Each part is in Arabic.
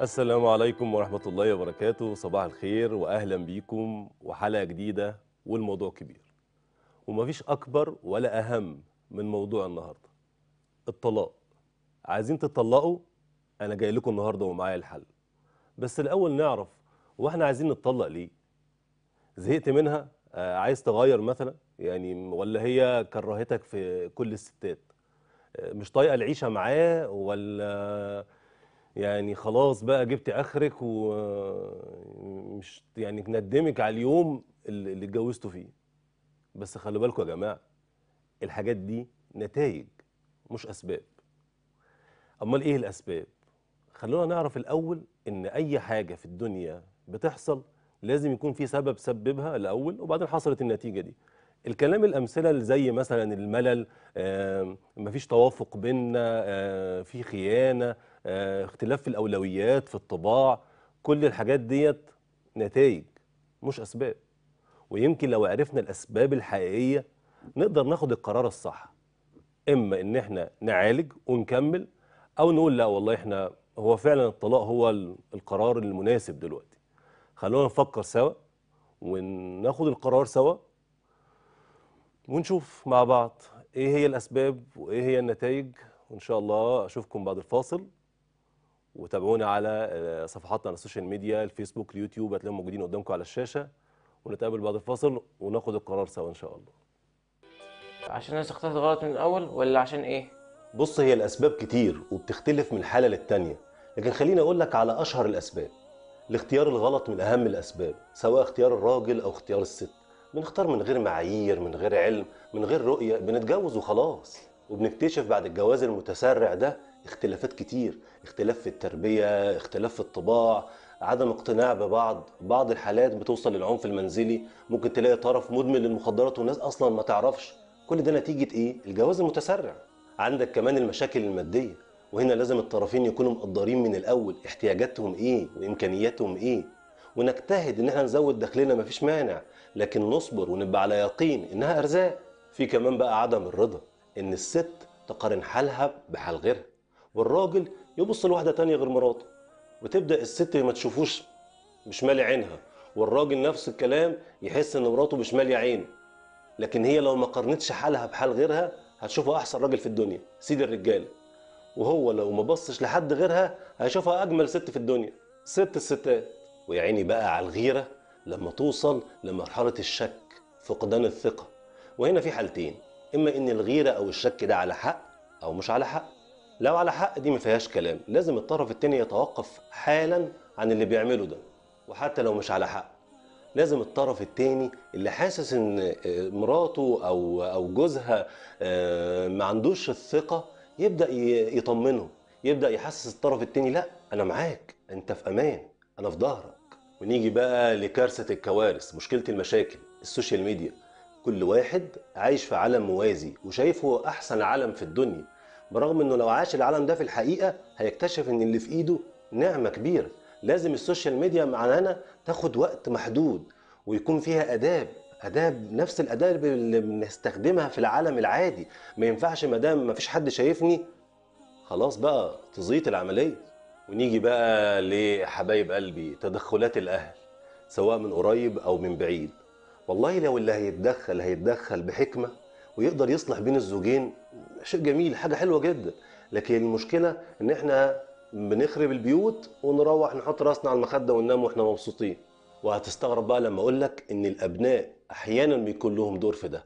السلام عليكم ورحمة الله وبركاته صباح الخير وأهلا بيكم وحلقة جديدة والموضوع كبير ومفيش أكبر ولا أهم من موضوع النهاردة الطلاق عايزين تطلقوا أنا جاي لكم النهاردة ومعايا الحل بس الأول نعرف واحنا عايزين نتطلق ليه زهقت منها آه، عايز تغير مثلا يعني ولا هي كرهتك في كل الستات آه، مش طايقه العيشه معاه ولا يعني خلاص بقى جبت اخرك ومش يعني ندمك على اليوم اللي اتجوزته فيه بس خلي بالكم يا جماعه الحاجات دي نتائج مش اسباب امال ايه الاسباب خلونا نعرف الاول ان اي حاجه في الدنيا بتحصل لازم يكون في سبب سببها الاول وبعدين حصلت النتيجه دي الكلام الامثله اللي زي مثلا الملل مفيش توافق بينا في خيانه آه، اختلاف في الاولويات في الطباع كل الحاجات ديت نتائج مش اسباب ويمكن لو عرفنا الاسباب الحقيقيه نقدر ناخد القرار الصح اما ان احنا نعالج ونكمل او نقول لا والله احنا هو فعلا الطلاق هو القرار المناسب دلوقتي خلونا نفكر سوا وناخد القرار سوا ونشوف مع بعض ايه هي الاسباب وايه هي النتائج وان شاء الله اشوفكم بعد الفاصل وتابعونا على آه، صفحاتنا على السوشيال ميديا الفيسبوك اليوتيوب هتلاقيهم موجودين قدامكم على الشاشه ونتقابل بعد الفاصل وناخد القرار سوا ان شاء الله عشان انا اخترت غلط من الاول ولا عشان ايه بص هي الاسباب كتير وبتختلف من حاله للتانيه لكن خليني اقول لك على اشهر الاسباب الاختيار الغلط من اهم الاسباب سواء اختيار الراجل او اختيار الست بنختار من غير معايير من غير علم من غير رؤيه بنتجوز وخلاص وبنكتشف بعد الجواز المتسرع ده اختلافات كتير اختلاف في التربية اختلاف في الطباع عدم اقتناع ببعض بعض الحالات بتوصل للعنف المنزلي ممكن تلاقي طرف مدمن للمخدرات والناس اصلا ما تعرفش كل ده نتيجة ايه الجواز المتسرع عندك كمان المشاكل المادية وهنا لازم الطرفين يكونوا مقدرين من الاول احتياجاتهم ايه وامكانياتهم ايه ونجتهد ان احنا نزود دخلنا مفيش مانع لكن نصبر ونبقى على يقين انها ارزاق في كمان بقى عدم الرضا ان الست تقارن حالها بحال غيرها والراجل يبص لواحده تانية غير مراته وتبدا الست ما تشوفوش مش مالي عينها والراجل نفس الكلام يحس ان مراته مش ماليه عينه لكن هي لو ما قارنتش حالها بحال غيرها هتشوفها احسن راجل في الدنيا سيد الرجاله وهو لو ما بصش لحد غيرها هيشوفها اجمل ست في الدنيا ست الستات ويا عيني بقى على الغيره لما توصل لمرحله الشك فقدان الثقه وهنا في حالتين اما ان الغيره او الشك ده على حق او مش على حق لو على حق دي ما فيهاش كلام لازم الطرف التاني يتوقف حالا عن اللي بيعمله ده وحتى لو مش على حق لازم الطرف التاني اللي حاسس ان آه، مراته او او جوزها آه، ما عندوش الثقه يبدا يطمنه يبدا يحسس الطرف التاني لا انا معاك انت في امان انا في ظهرك ونيجي بقى لكارثه الكوارث مشكله المشاكل السوشيال ميديا كل واحد عايش في عالم موازي وشايفه احسن عالم في الدنيا برغم انه لو عاش العالم ده في الحقيقه هيكتشف ان اللي في ايده نعمه كبيره لازم السوشيال ميديا معانا تاخد وقت محدود ويكون فيها اداب اداب نفس الاداب اللي بنستخدمها في العالم العادي ما ينفعش ما دام ما فيش حد شايفني خلاص بقى تزيط العمليه ونيجي بقى لحبايب قلبي تدخلات الاهل سواء من قريب او من بعيد والله لو اللي هيتدخل هيتدخل بحكمه ويقدر يصلح بين الزوجين شيء جميل حاجه حلوه جدا لكن المشكله ان احنا بنخرب البيوت ونروح نحط راسنا على المخده وننام واحنا مبسوطين وهتستغرب بقى لما اقول لك ان الابناء احيانا بيكون لهم دور في ده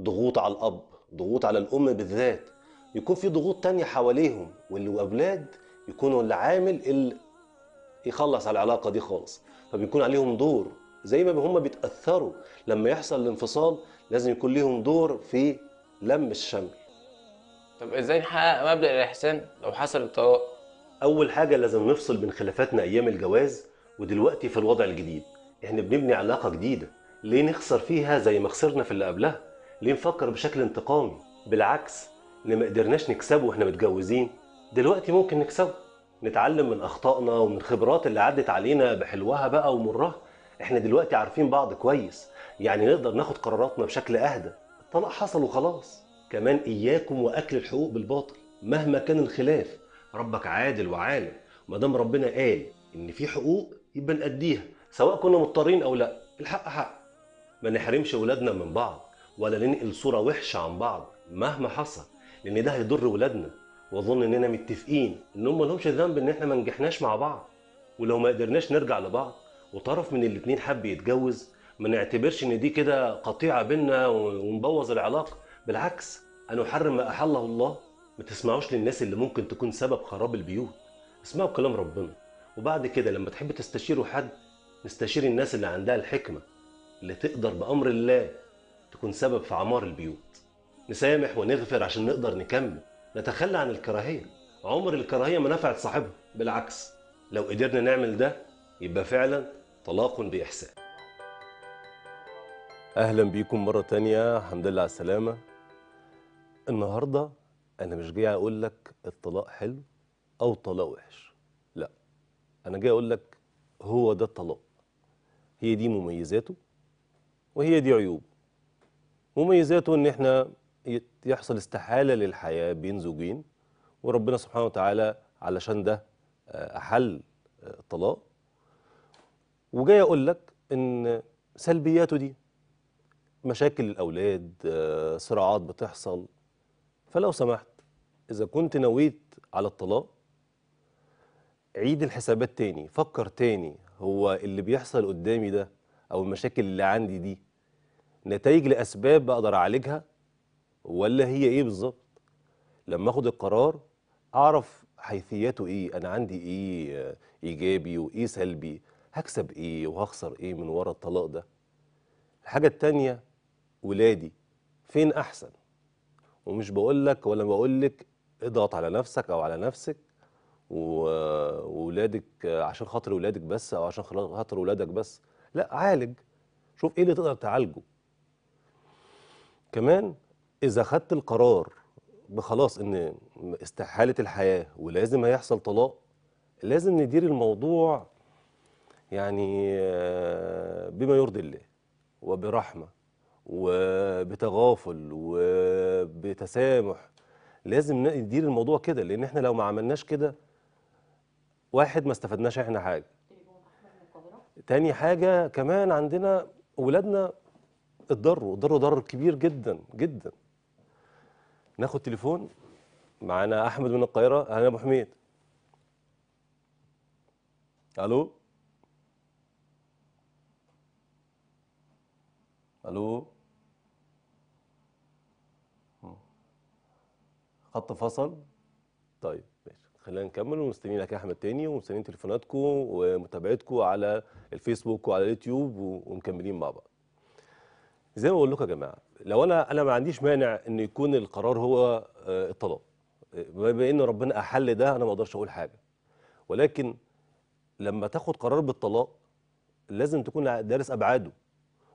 ضغوط على الاب ضغوط على الام بالذات يكون في ضغوط تانية حواليهم والاولاد يكونوا العامل اللي يخلص على العلاقه دي خالص فبيكون عليهم دور زي ما هم بيتاثروا لما يحصل الانفصال لازم يكون ليهم دور في لم الشمل طب ازاي نحقق مبدا الاحسان لو حصل الطلاق اول حاجه لازم نفصل بين خلافاتنا ايام الجواز ودلوقتي في الوضع الجديد احنا بنبني علاقه جديده ليه نخسر فيها زي ما خسرنا في اللي قبلها ليه نفكر بشكل انتقامي بالعكس اللي ما قدرناش نكسبه واحنا متجوزين دلوقتي ممكن نكسبه نتعلم من اخطائنا ومن الخبرات اللي عدت علينا بحلوها بقى ومرها احنا دلوقتي عارفين بعض كويس يعني نقدر ناخد قراراتنا بشكل اهدى الطلاق حصل وخلاص كمان اياكم واكل الحقوق بالباطل مهما كان الخلاف ربك عادل وعالم ما دام ربنا قال ان في حقوق يبقى نأديها سواء كنا مضطرين او لا الحق حق ما نحرمش ولادنا من بعض ولا ننقل صوره وحشه عن بعض مهما حصل لان ده هيضر ولادنا واظن اننا متفقين ان هم لهمش ذنب ان احنا ما نجحناش مع بعض ولو ما قدرناش نرجع لبعض وطرف من الاثنين حب يتجوز ما نعتبرش ان دي كده قطيعه بينا ونبوظ العلاقه بالعكس انا احرم ما احله الله ما تسمعوش للناس اللي ممكن تكون سبب خراب البيوت اسمعوا كلام ربنا وبعد كده لما تحب تستشيروا حد نستشير الناس اللي عندها الحكمه اللي تقدر بامر الله تكون سبب في عمار البيوت نسامح ونغفر عشان نقدر نكمل نتخلى عن الكراهيه عمر الكراهيه ما نفعت صاحبها بالعكس لو قدرنا نعمل ده يبقى فعلا طلاق بإحسان أهلا بيكم مرة تانية الحمد لله على السلامة النهاردة أنا مش جاي أقول لك الطلاق حلو أو الطلاق وحش لا أنا جاي أقول لك هو ده الطلاق هي دي مميزاته وهي دي عيوبه مميزاته إن إحنا يحصل استحالة للحياة بين زوجين وربنا سبحانه وتعالى علشان ده آه، أحل آه، الطلاق وجاي اقول لك ان سلبياته دي مشاكل الاولاد آه، صراعات بتحصل فلو سمحت اذا كنت نويت على الطلاق عيد الحسابات تاني فكر تاني هو اللي بيحصل قدامي ده او المشاكل اللي عندي دي نتائج لاسباب بقدر اعالجها ولا هي ايه بالظبط لما اخد القرار اعرف حيثياته ايه انا عندي ايه آه، ايجابي وايه سلبي هكسب ايه وهخسر ايه من ورا الطلاق ده الحاجه التانيه ولادي فين احسن ومش بقول لك ولا بقول لك اضغط على نفسك او على نفسك وولادك عشان خاطر ولادك بس او عشان خاطر ولادك بس لا عالج شوف ايه اللي تقدر تعالجه كمان اذا خدت القرار بخلاص ان استحاله الحياه ولازم هيحصل طلاق لازم ندير الموضوع يعني آه، بما يرضي الله وبرحمة وبتغافل وبتسامح لازم ندير الموضوع كده لأن احنا لو ما عملناش كده واحد ما استفدناش احنا حاجة تاني حاجة كمان عندنا ولادنا اتضروا اتضروا ضرر كبير جدا جدا ناخد تليفون معانا احمد من القاهره انا ابو حميد الو الو خط فصل طيب ماشي خلينا نكمل ومستنيين لك احمد تاني ومستنيين تليفوناتكم ومتابعتكم على الفيسبوك وعلى اليوتيوب ومكملين مع بعض زي ما بقول لكم يا جماعه لو انا انا ما عنديش مانع ان يكون القرار هو آه، الطلاق بما ان ربنا احل ده انا ما اقدرش اقول حاجه ولكن لما تاخد قرار بالطلاق لازم تكون دارس ابعاده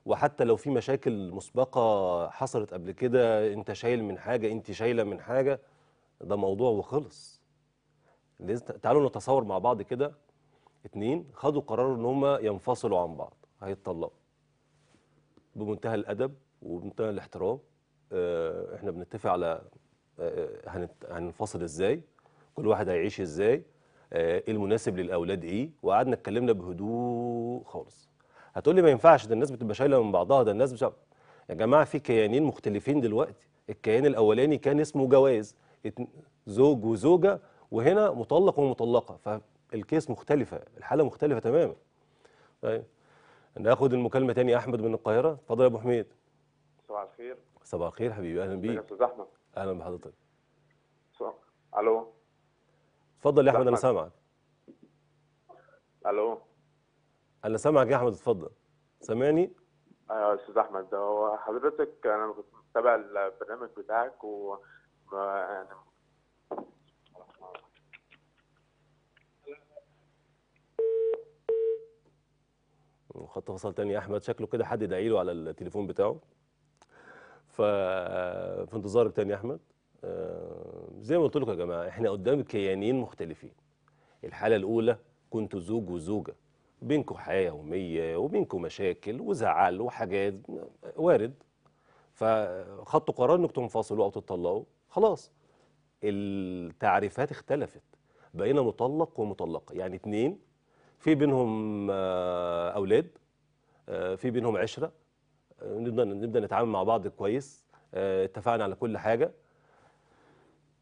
وحتى لو في مشاكل مسبقه حصلت قبل كده انت شايل من حاجه انت شايله من حاجه ده موضوع وخلص تعالوا نتصور مع بعض كده اتنين خدوا قرار ان هم ينفصلوا عن بعض هيتطلقوا بمنتهى الادب وبمنتهى الاحترام آه، احنا بنتفق على آه، آه، هننفصل ازاي كل واحد هيعيش ازاي ايه المناسب للاولاد ايه وقعدنا اتكلمنا بهدوء خالص هتقول لي ما ينفعش ده الناس بتبقى شايله من بعضها ده الناس بتبقى... يا جماعه في كيانين مختلفين دلوقتي الكيان الاولاني كان اسمه جواز زوج وزوجه وهنا مطلق ومطلقه فالكيس مختلفه الحاله مختلفه تماما طيب ناخد المكالمه تاني احمد من القاهره اتفضل يا ابو حميد صباح الخير صباح الخير حبيبي اهلا بيك يا استاذ احمد اهلا بحضرتك الو اتفضل يا احمد انا سامعك الو انا سامعك يا احمد اتفضل سامعني ايوه يا استاذ احمد هو حضرتك انا كنت متابع البرنامج بتاعك و يعني خط فصل تاني يا احمد شكله كده حد داعي له على التليفون بتاعه ف في انتظارك تاني يا احمد آه، زي ما قلت لكم يا جماعه احنا قدام كيانين مختلفين الحاله الاولى كنت زوج وزوجه بينكم حياة يومية وبينكم مشاكل وزعل وحاجات وارد فخدتوا قرار انكم تنفصلوا او تتطلقوا خلاص التعريفات اختلفت بقينا مطلق ومطلقة يعني اتنين في بينهم آه، أولاد آه، في بينهم عشرة آه، نبدأ, نبدأ نتعامل مع بعض كويس اتفقنا على كل حاجة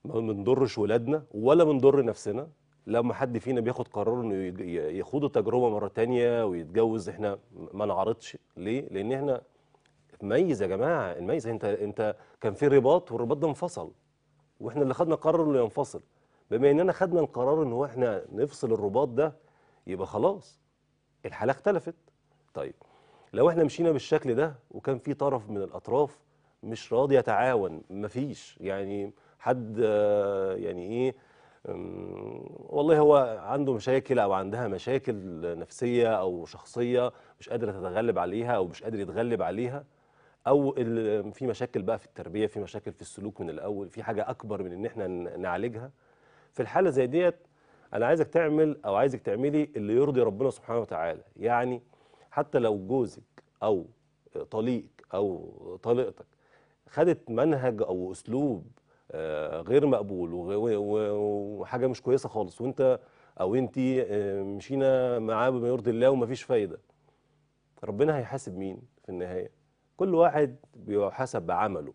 ما بنضرش ولادنا ولا بنضر نفسنا لما حد فينا بياخد قرار انه يخوض التجربه مره تانية ويتجوز احنا ما نعرضش ليه؟ لان احنا ميز يا جماعه الميز انت انت كان في رباط والرباط ده انفصل واحنا اللي خدنا قرار انه ينفصل بما اننا خدنا القرار ان هو احنا نفصل الرباط ده يبقى خلاص الحاله اختلفت طيب لو احنا مشينا بالشكل ده وكان في طرف من الاطراف مش راضي يتعاون مفيش يعني حد يعني ايه والله هو عنده مشاكل او عندها مشاكل نفسيه او شخصيه مش قادره تتغلب عليها او مش قادر يتغلب عليها او في مشاكل بقى في التربيه في مشاكل في السلوك من الاول في حاجه اكبر من ان احنا نعالجها في الحاله زي ديت انا عايزك تعمل او عايزك تعملي اللي يرضي ربنا سبحانه وتعالى يعني حتى لو جوزك او طليقك او طليقتك خدت منهج او اسلوب آه، غير مقبول وحاجه مش كويسه خالص وانت او انت آه، مشينا معاه بما يرضي الله ومفيش فايده ربنا هيحاسب مين في النهايه كل واحد بيحاسب بعمله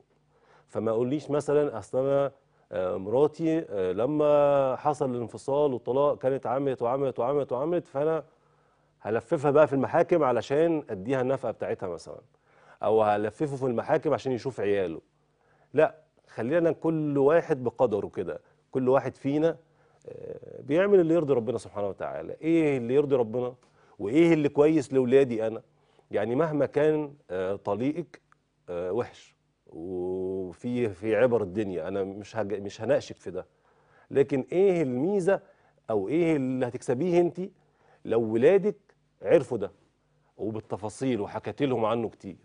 فما اقوليش مثلا اصل انا آه، مراتي لما حصل الانفصال والطلاق كانت عملت وعملت وعملت وعملت فانا هلففها بقى في المحاكم علشان اديها النفقه بتاعتها مثلا او هلففه في المحاكم عشان يشوف عياله لا خلينا كل واحد بقدره كده كل واحد فينا آه، بيعمل اللي يرضي ربنا سبحانه وتعالى ايه اللي يرضي ربنا وايه اللي كويس لاولادي انا يعني مهما كان آه، طليقك آه، وحش وفي في عبر الدنيا انا مش مش هناقشك في ده لكن ايه الميزه او ايه اللي هتكسبيه انت لو ولادك عرفوا ده وبالتفاصيل وحكيت لهم عنه كتير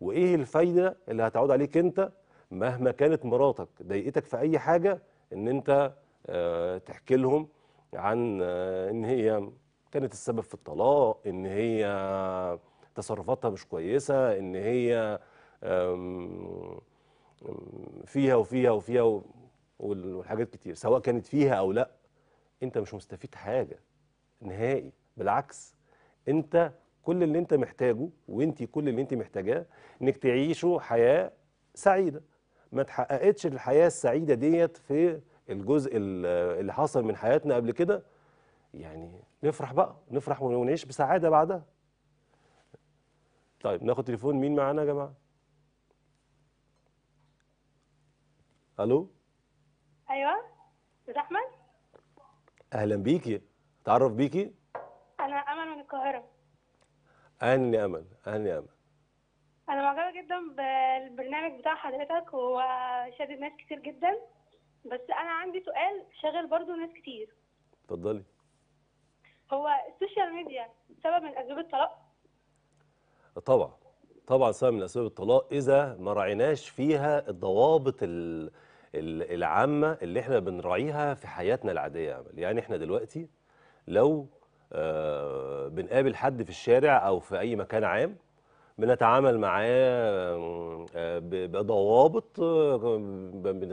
وايه الفايده اللي هتعود عليك انت مهما كانت مراتك ضايقتك في اي حاجه ان انت آه، تحكي لهم عن آه، ان هي كانت السبب في الطلاق ان هي تصرفاتها مش كويسه ان هي فيها وفيها وفيها والحاجات كتير سواء كانت فيها او لا انت مش مستفيد حاجه نهائي بالعكس انت كل اللي انت محتاجه وانت كل اللي انت محتاجاه انك تعيشوا حياه سعيده ما تحققتش الحياه السعيده ديت في الجزء اللي حصل من حياتنا قبل كده يعني نفرح بقى نفرح ونعيش بسعاده بعدها طيب ناخد تليفون مين معانا يا جماعه الو ايوه استاذ احمد اهلا بيكي اتعرف بيكي انا امل من القاهره اهلا يا امل اهلا يا امل انا معجبه جدا بالبرنامج بتاع حضرتك وشادد شادد ناس كتير جدا بس انا عندي سؤال شاغل برضو ناس كتير اتفضلي هو السوشيال ميديا سبب من اسباب الطلاق طبعا طبعا سبب من اسباب الطلاق اذا ما راعيناش فيها الضوابط العامه اللي احنا بنراعيها في حياتنا العاديه يعني احنا دلوقتي لو آه، بنقابل حد في الشارع او في اي مكان عام بنتعامل معاه آه، بضوابط آه،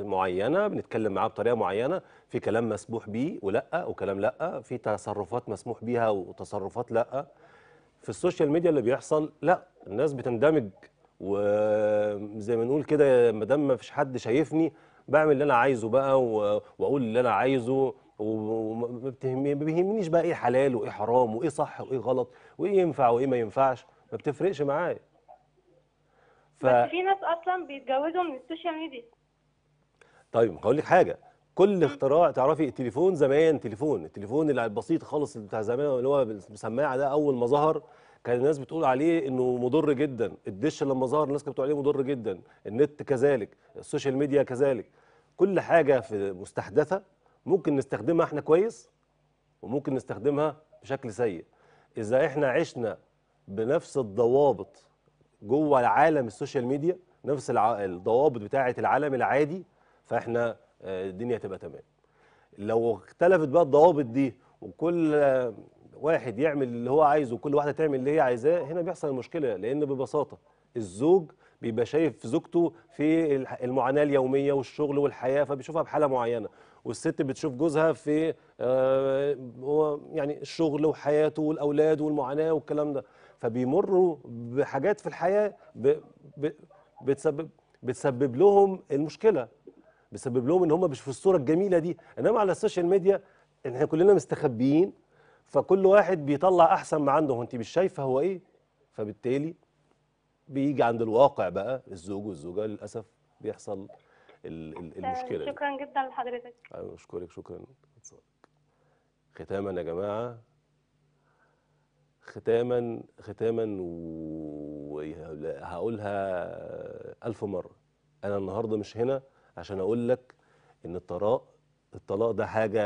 معينه بنتكلم معاه بطريقه معينه في كلام مسموح بيه ولا وكلام لا في تصرفات مسموح بيها وتصرفات لا في السوشيال ميديا اللي بيحصل لا الناس بتندمج وزي ما نقول كده ما دام ما فيش حد شايفني بعمل اللي انا عايزه بقى واقول اللي انا عايزه وما بيهمنيش بقى ايه حلال وايه حرام وايه صح وايه غلط وايه ينفع وايه ما ينفعش ما بتفرقش معايا ف... بس في ناس اصلا بيتجوزوا من السوشيال ميديا طيب هقول لك حاجه كل اختراع تعرفي التليفون زمان تليفون التليفون اللي البسيط خالص بتاع زمان اللي هو بالسماعه ده اول ما ظهر كان الناس بتقول عليه انه مضر جدا الدش لما ظهر الناس كانت بتقول عليه مضر جدا النت كذلك السوشيال ميديا كذلك كل حاجه في مستحدثه ممكن نستخدمها احنا كويس وممكن نستخدمها بشكل سيء اذا احنا عشنا بنفس الضوابط جوه العالم السوشيال ميديا نفس الضوابط بتاعه العالم العادي فاحنا آه، الدنيا تبقى تمام لو اختلفت بقى الضوابط دي وكل واحد يعمل اللي هو عايزه وكل واحده تعمل اللي هي عايزاه هنا بيحصل المشكله لان ببساطه الزوج بيبقى شايف زوجته في المعاناه اليوميه والشغل والحياه فبيشوفها بحاله معينه والست بتشوف جوزها في آه، يعني الشغل وحياته والاولاد والمعاناه والكلام ده فبيمروا بحاجات في الحياه ب... ب... بتسبب بتسبب لهم المشكله بتسبب لهم ان هم مش في الصوره الجميله دي انما على السوشيال ميديا احنا كلنا مستخبيين فكل واحد بيطلع احسن ما عنده وانت مش شايفه هو ايه فبالتالي بيجي عند الواقع بقى الزوج والزوجه للاسف بيحصل آه، المشكله شكرا جدا لحضرتك ايوه اشكرك شكرا ختاما يا جماعه ختاما ختاما وهقولها ألف مرة أنا النهاردة مش هنا عشان أقول لك إن الطلاق الطلاق ده حاجة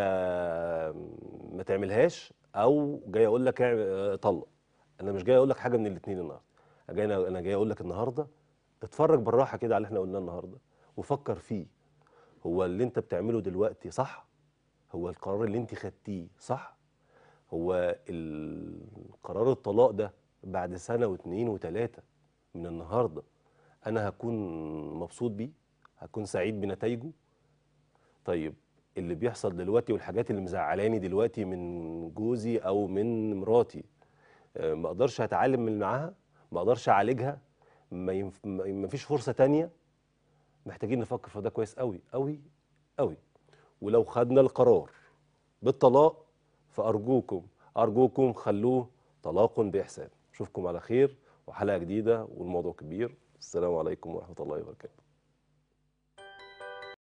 ما تعملهاش أو جاي أقول لك طلق أنا مش جاي أقول لك حاجة من الاتنين النهاردة أنا جاي أقول لك النهاردة اتفرج بالراحة كده على اللي احنا قلناه النهاردة وفكر فيه هو اللي أنت بتعمله دلوقتي صح؟ هو القرار اللي أنت خدتيه صح؟ هو القرار الطلاق ده بعد سنة واثنين وثلاثة من النهاردة أنا هكون مبسوط بيه هكون سعيد بنتائجه طيب اللي بيحصل دلوقتي والحاجات اللي مزعلاني دلوقتي من جوزي أو من مراتي آه، ما أقدرش أتعلم من معاها ما أقدرش أعالجها ما, ينف... ما فيش فرصة تانية محتاجين نفكر في ده كويس قوي قوي قوي ولو خدنا القرار بالطلاق فأرجوكم أرجوكم خلوه طلاق بإحسان أشوفكم على خير وحلقة جديدة والموضوع كبير السلام عليكم ورحمة الله وبركاته